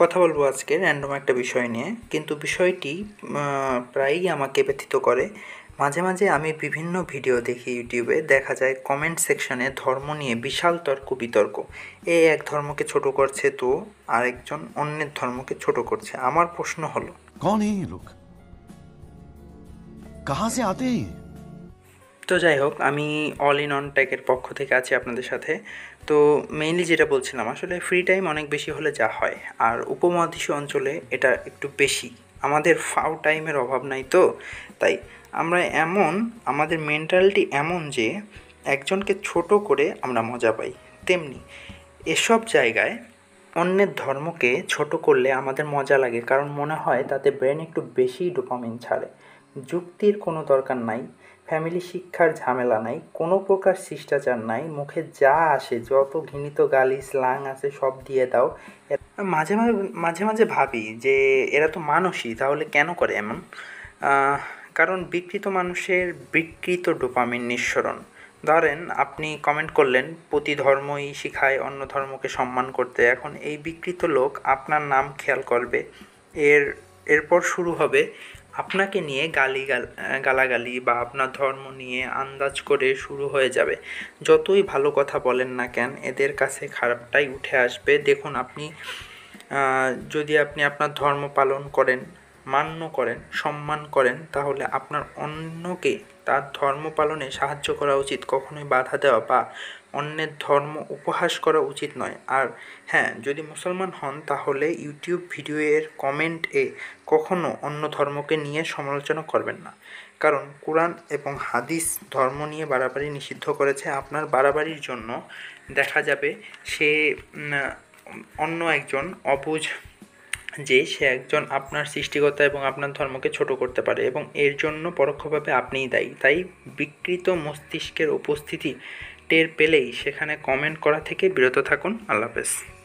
কথা বলবো আজকে র্যান্ডম একটা বিষয় নিয়ে কিন্তু বিষয়টি প্রায়ই আমাকে ব্যথিত করে মাঝে মাঝে আমি বিভিন্ন ভিডিও দেখি ইউটিউবে দেখা যায় কমেন্ট সেকশনে ধর্ম নিয়ে বিশাল তর্ক বিতর্ক এ এক ধর্মকে ছোট করছে তো আরেকজন অন্যের ধর্মকে ছোট করছে আমার প্রশ্ন হলো কন এই লোক কাহা সে আতে তো যাই হোক আমি অল ইন অন ট্যাকের পক্ষ থেকে আছি আপনাদের সাথে তো মেইনলি যেটা বলছিলাম আসলে ফ্রি টাইম অনেক বেশি হলে যা হয় আর উপমহাদেশীয় অঞ্চলে এটা একটু বেশি আমাদের ফাও টাইমের অভাব নাই তো তাই আমরা এমন আমাদের মেন্টালিটি এমন যে একজনকে ছোট করে আমরা মজা পাই তেমনি এসব জায়গায় অন্যের ধর্মকে ছোট করলে আমাদের মজা লাগে কারণ মনে হয় তাতে ব্রেন একটু বেশি ডোপামিন ছাড়ে যুক্তির কোনো দরকার নাই ফ্যামিলি শিক্ষার ঝামেলা নাই কোনো প্রকার শিষ্টাচার নাই মুখে যা আসে যত ঘৃণিত গালি স্লাং আছে সব দিয়ে দাও মাঝে মাঝে মাঝে মাঝে ভাবি যে এরা তো মানুষই তাহলে কেন করে এমন কারণ বিকৃত মানুষের বিকৃত ডোপামিন নিঃসরণ ধরেন আপনি কমেন্ট করলেন প্রতি ধর্মই শিখায় অন্য ধর্মকে সম্মান করতে এখন এই বিকৃত লোক আপনার নাম খেয়াল করবে এর এরপর শুরু হবে আপনাকে নিয়ে গালি গালাগালি বা আপনার ধর্ম নিয়ে আন্দাজ করে শুরু হয়ে যাবে যতই ভালো কথা বলেন না কেন এদের কাছে খারাপটাই উঠে আসবে দেখুন আপনি যদি আপনি আপনার ধর্ম পালন করেন মান্য করেন সম্মান করেন তাহলে আপনার অন্যকে তার ধর্ম পালনে সাহায্য করা উচিত কখনোই বাধা দেওয়া বা অন্যের ধর্ম উপহাস করা উচিত নয় আর হ্যাঁ যদি মুসলমান হন তাহলে ইউটিউব ভিডিওয়ের কমেন্টে কখনও অন্য ধর্মকে নিয়ে সমালোচনা করবেন না কারণ কোরআন এবং হাদিস ধর্ম নিয়ে বাড়াবাড়ি নিষিদ্ধ করেছে আপনার বাড়াবাড়ির জন্য দেখা যাবে সে অন্য একজন অবুঝ যে সে একজন আপনার সৃষ্টিকর্তা এবং আপনার ধর্মকে ছোট করতে পারে এবং এর জন্য পরোক্ষভাবে আপনিই দায়ী তাই বিকৃত মস্তিষ্কের উপস্থিতি টের পেলেই সেখানে কমেন্ট করা থেকে বিরত থাকুন আল্লাহ হাফেজ